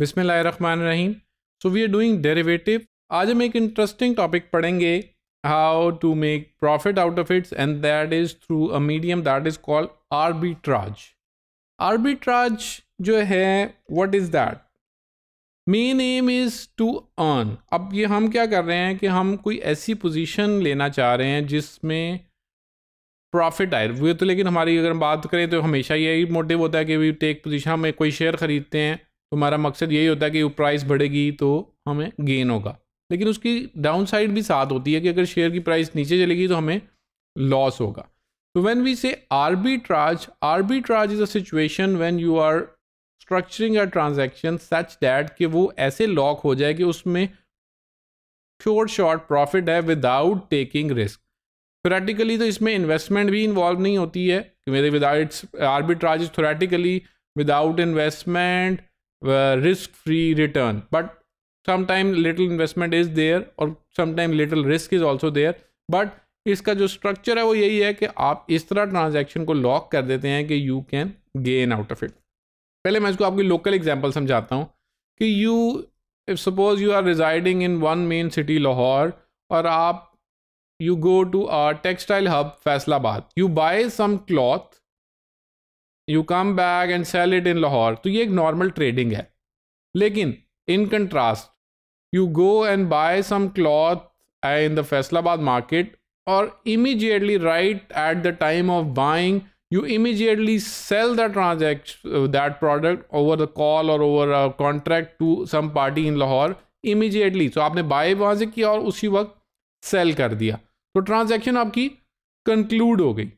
बिस्मिल्लाहमान रहीम so we are doing derivative आज हम एक इंटरेस्टिंग टॉपिक पढ़ेंगे how to make profit out of its and that is through a medium that is called arbitrage arbitrage जो है what is that main aim is to earn अब ये हम क्या कर रहे हैं कि हम कोई ऐसी पोजीशन लेना चाह रहे हैं जिसमें प्रॉफिट आए वो तो लेकिन हमारी अगर हम बात करें तो हमेशा यही मोटिव होता है कि वी टेक पोजीशन हमें कोई शेयर ख़रीदते हैं तो हमारा मकसद यही होता है कि प्राइस बढ़ेगी तो हमें गेन होगा लेकिन उसकी डाउन साइड भी साथ होती है कि अगर शेयर की प्राइस नीचे चलेगी तो हमें लॉस होगा तो when we say arbitrage arbitrage is a situation when you are structuring a transaction such that कि वो ऐसे लॉक हो जाए कि उसमें प्योर शॉर्ट प्रॉफिट है विदाउट टेकिंग रिस्क थोरेटिकली तो इसमें इन्वेस्टमेंट भी इन्वॉल्व नहीं होती है कि मेरे without arbitrage theoretically without investment risk free return but sometime little investment is there और sometime little risk is also there but इसका जो स्ट्रक्चर है वो यही है कि आप इस तरह ट्रांजेक्शन को लॉक कर देते हैं कि you can gain out of it पहले मैं इसको आपकी लोकल एग्जाम्पल समझाता हूँ कि you if suppose you are residing in one main city Lahore और आप you go to our textile hub Faisalabad you buy some cloth you come back and sell it in Lahore तो ये एक नॉर्मल ट्रेडिंग है लेकिन in contrast you go and buy some cloth in the Faisalabad market और immediately right at the time of buying you immediately sell the transaction that product over the call और over contract to some party in Lahore immediately so आपने buy वहाँ से किया और उसी वक्त cell कर दिया तो ट्रांजेक्शन आपकी कंक्लूड हो गई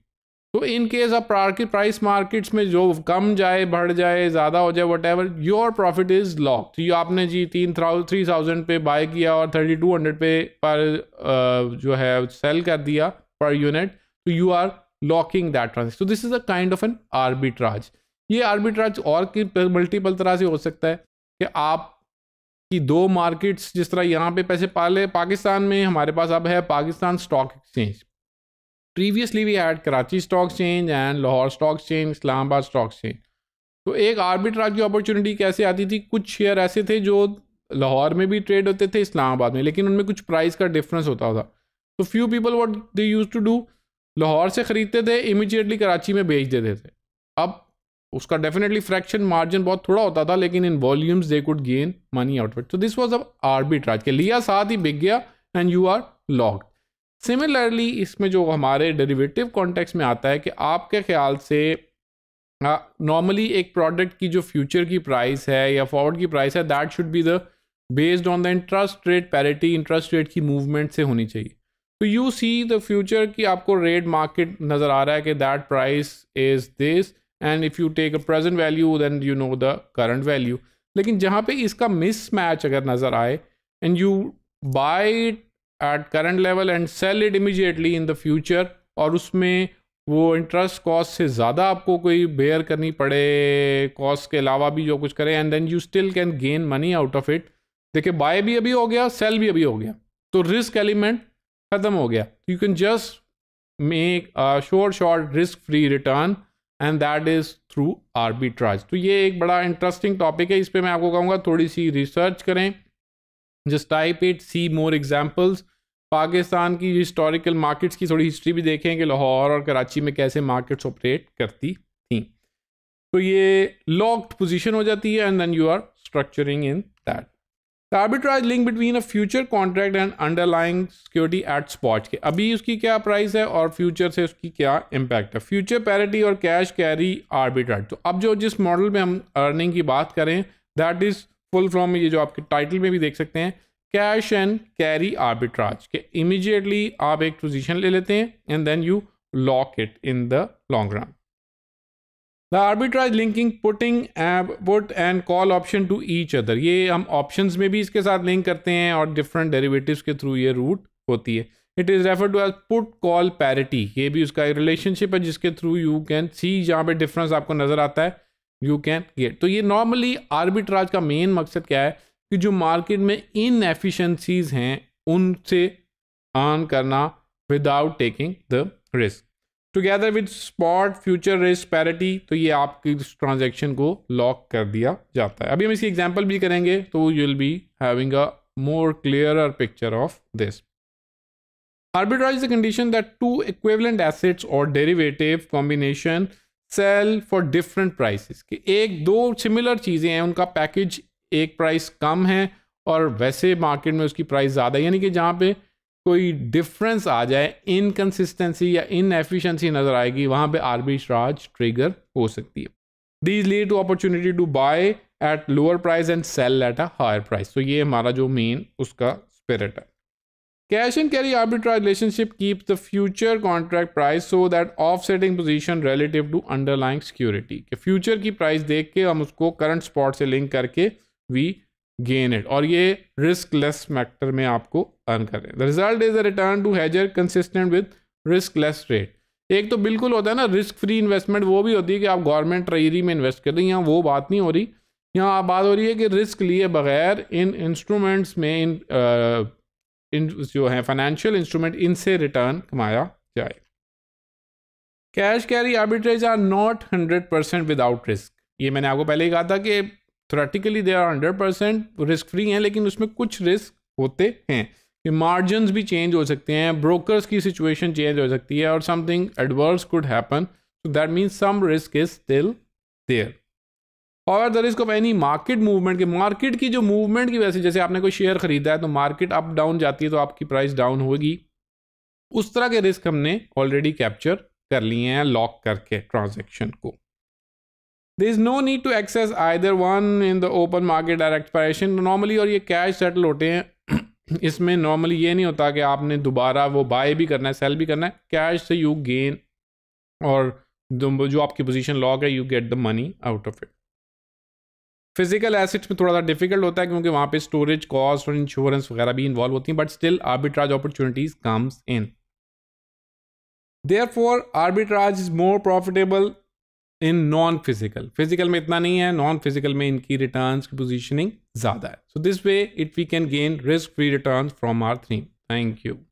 तो in case of price markets में जो कम जाए बढ़ जाए ज़्यादा हो जाए whatever your profit is lock ये आपने जी तीन थ्री थाउजेंड पे बाय किया और थर्टी टू हंड्रेड पे पर जो है सेल कर दिया तो पर यूनिट तो you are locking that transaction this is a kind of an arbitrage ये आर्बिट्राज और की मल्टीपल तरह से हो सकता है कि आप कि दो मार्केट्स जिस तरह यहाँ पे पैसे पाले पाकिस्तान में हमारे पास अब है Pakistan stock exchange previously we had Karachi stock change and Lahore stock change Islamabad stock change तो एक आर्बिट्राज की अपॉर्चुनिटी कैसे आती थी कुछ शेयर ऐसे थे जो लाहौर में भी ट्रेड होते थे इस्लामाबाद में लेकिन उनमें कुछ प्राइस का डिफरेंस होता था तो few people what they used to do Lahore से ख़रीदते थे इमिजिएटली कराची में बेच देते थे अब उसका डेफिनेटली फ्रैक्शन मार्जिन बहुत थोड़ा होता था लेकिन in volumes they could gain money outward तो दिस वॉज अब आर्बिट्राज के लिया साथ ही बिक गया and you are locked similarly इसमें जो हमारे डेरिवेटिव कॉन्टेक्स्ट में आता है कि आपके ख्याल से नॉर्मली हाँ, एक प्रोडक्ट की जो फ्यूचर की प्राइस है या फॉरवर्ड की प्राइस है that should be the based on the interest rate parity interest rate की मूवमेंट से होनी चाहिए तो यू सी द फ्यूचर की आपको रेट मार्केट नज़र आ रहा है कि that price is this and if you take a present value then you know the current value लेकिन जहाँ पे इसका मिस मैच अगर नज़र आए and you buy at current level and sell it immediately in the future और उसमें वो इंटरेस्ट कॉस्ट से ज़्यादा आपको कोई बेयर करनी पड़े कॉस्ट के अलावा भी जो कुछ करें and then you still can gain money out of it देखिए बाय भी अभी हो गया सेल भी अभी हो गया तो रिस्क एलिमेंट ख़त्म हो गया you can just make short short risk free return and that is through arbitrage तो ये एक बड़ा इंटरेस्टिंग टॉपिक है इस पर मैं आपको कहूँगा थोड़ी सी रिसर्च करें just type it see more examples Pakistan की हिस्टोरिकल मार्केट्स की थोड़ी हिस्ट्री भी देखें कि लाहौर और कराची में कैसे मार्केट्स ऑपरेट करती थी तो ये लॉक्ड पोजीशन हो जाती है and then you are structuring in that the arbitrage link between a future contract and underlying security at spot के अभी उसकी क्या प्राइस है और फ्यूचर से उसकी क्या इम्पैक्ट है फ्यूचर पैरिटी और कैश कैरी आर्बिट्राइज तो अब जो जिस मॉडल में हम अर्निंग की बात करें दैट इज फुल फॉर्म में ये जो आपके टाइटल में भी देख सकते हैं कैश एंड कैरी आर्बिट्राज के इमीजिएटली आप एक पोजीशन ले लेते हैं and then you lock it in the long run the arbitrage linking putting put and call option to each other ये हम ऑप्शन में भी इसके साथ लिंक करते हैं और डिफरेंट डेरिवेटिव के थ्रू ये रूट होती है it is refer to as put call parity ये भी उसका रिलेशनशिप है जिसके थ्रू यू कैन सी जहाँ पे डिफरेंस आपको नज़र आता है यू कैन गेट तो ये नॉर्मली आर्बिट्राज का मेन मकसद क्या है कि जो मार्केट में एफिशेंसीज हैं उनसे अर्न करना without taking the risk together with spot future risk parity तो ये आपकी ट्रांजेक्शन को लॉक कर दिया जाता है अभी हम इसकी एग्जाम्पल भी करेंगे तो you will be having a more clear picture of this arbitrage the condition that two equivalent assets और derivative combination sell for different prices कि एक दो सिमिलर चीज़ें हैं उनका पैकेज एक प्राइस कम है और वैसे मार्केट में उसकी प्राइस ज़्यादा है यानी कि जहाँ पे कोई डिफरेंस आ जाए इनकन्सिस्टेंसी या इनएफिशिएंसी नज़र आएगी वहाँ पे आर्बिट्राज ट्रिगर हो सकती है these lead to opportunity to buy at lower price and sell at a higher price तो ये हमारा जो मेन उसका स्पिरिट है cash Cash and carry relationship keep the future contract price so that of offsetting position relative to underlying security कि future की price देख के हम उसको करंट स्पॉट से लिंक करके वी गेन इट और ये रिस्क लेस फैक्टर में आपको अर्न कर रहे हैं the result is a return to hedger consistent with riskless rate एक तो बिल्कुल होता है ना रिस्क फ्री इन्वेस्टमेंट वो भी होती है कि आप गवर्नमेंट ट्रेजरी में इन्वेस्ट कर रहे हैं वो बात नहीं हो रही यहाँ बात हो रही है कि रिस्क लिए बगैर इन इंस्ट्रूमेंट्स में इन जो है फाइनेंशियल इंस्ट्रूमेंट इनसे रिटर्न कमाया जाए cash carry arbitrage are not hundred percent without risk ये मैंने आपको पहले ही कहा था कि theoretically they are hundred percent risk free हैं लेकिन उसमें कुछ रिस्क होते हैं कि मार्जिन भी चेंज हो सकते हैं ब्रोकर्स की सिचुएशन चेंज हो सकती है और something adverse could happen so that means some risk is still there और दर इसको एनी मार्केट मूवमेंट के मार्केट की जो मूवमेंट की वजह से जैसे आपने कोई शेयर खरीदा है तो मार्केट अप डाउन जाती है तो आपकी प्राइस डाउन होगी उस तरह के रिस्क हमने ऑलरेडी कैप्चर कर लिए हैं लॉक करके ट्रांजेक्शन को there is no need to access either one in the open market direct expiration normally और ये कैश सेटल होते हैं इसमें नॉर्मली ये नहीं होता कि आपने दोबारा वो बाय भी करना है सेल भी करना है कैश से यू गेन और जो आपकी पोजीशन लॉक है you get the money out of it physical assets में थोड़ा सा डिफिकल्ट होता है क्योंकि वहाँ पे स्टोरेज कॉस्ट और इंश्योरेंस वगैरह भी इन्वॉल्व होती हैं but still arbitrage opportunities comes in there for arbitrage is more profitable in non physical physical में इतना नहीं है नॉन फिजिकल में इनकी रिटर्न की पोजिशनिंग ज़्यादा है so this way it we can gain risk free return from R three thank you